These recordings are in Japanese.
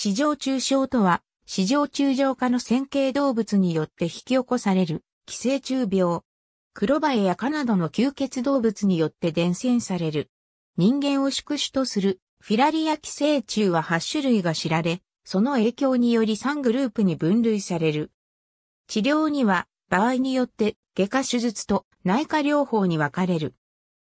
市場中症とは、市場中上化の線形動物によって引き起こされる、寄生虫病。黒バエや蚊などの吸血動物によって伝染される。人間を宿主とする、フィラリア寄生虫は8種類が知られ、その影響により3グループに分類される。治療には、場合によって、外科手術と内科療法に分かれる。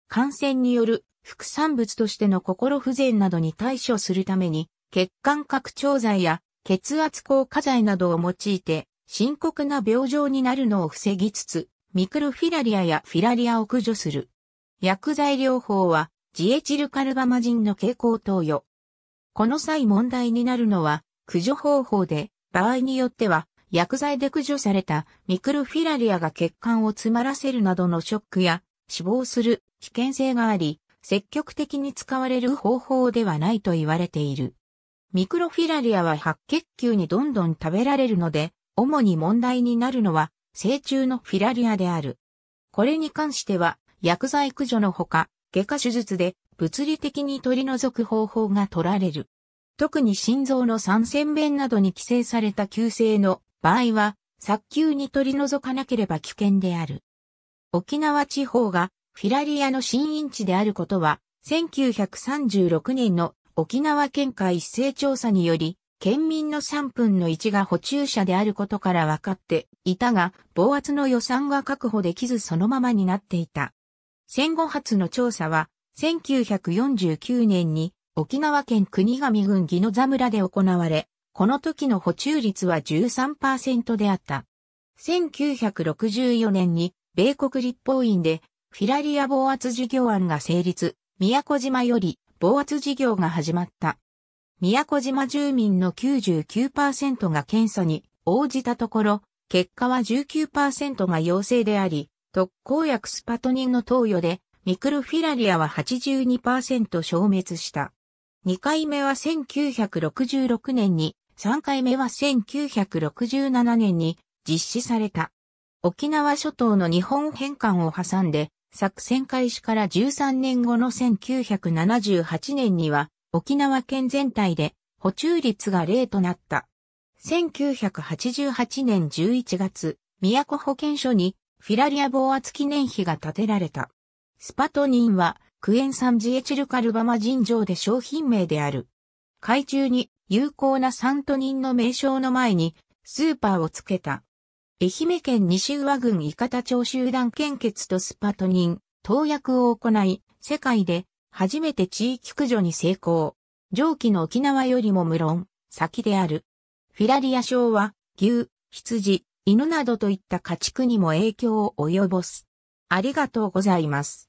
感染による副産物としての心不全などに対処するために、血管拡張剤や血圧効果剤などを用いて深刻な病状になるのを防ぎつつ、ミクロフィラリアやフィラリアを駆除する。薬剤療法は、ジエチルカルバマジンの蛍光投与。この際問題になるのは、駆除方法で、場合によっては、薬剤で駆除されたミクロフィラリアが血管を詰まらせるなどのショックや、死亡する危険性があり、積極的に使われる方法ではないと言われている。ミクロフィラリアは白血球にどんどん食べられるので、主に問題になるのは、成虫のフィラリアである。これに関しては、薬剤駆除のほか、外科手術で物理的に取り除く方法が取られる。特に心臓の三尖弁などに寄生された急性の場合は、早急に取り除かなければ危険である。沖縄地方がフィラリアの新因地であることは、1936年の沖縄県下一斉調査により、県民の3分の1が補充者であることから分かっていたが、暴圧の予算が確保できずそのままになっていた。戦後初の調査は、1949年に沖縄県国頭郡宜野座村で行われ、この時の補充率は13%であった。1964年に米国立法院でフィラリア暴圧事業案が成立、宮古島より防圧事業が始まった。宮古島住民の99%が検査に応じたところ、結果は19%が陽性であり、特効薬スパトニンの投与で、ミクロフィラリアは82%消滅した。2回目は1966年に、3回目は1967年に実施された。沖縄諸島の日本返還を挟んで、作戦開始から13年後の1978年には沖縄県全体で補充率が0となった。1988年11月、宮古保健所にフィラリア防圧記念碑が建てられた。スパトニンはクエン酸ジエチルカルバマ尋常で商品名である。海中に有効なサントニンの名称の前にスーパーをつけた。愛媛県西宇和郡伊方町集団献血とスパトニン、投薬を行い、世界で初めて地域駆除に成功。上記の沖縄よりも無論、先である。フィラリア症は、牛、羊、犬などといった家畜にも影響を及ぼす。ありがとうございます。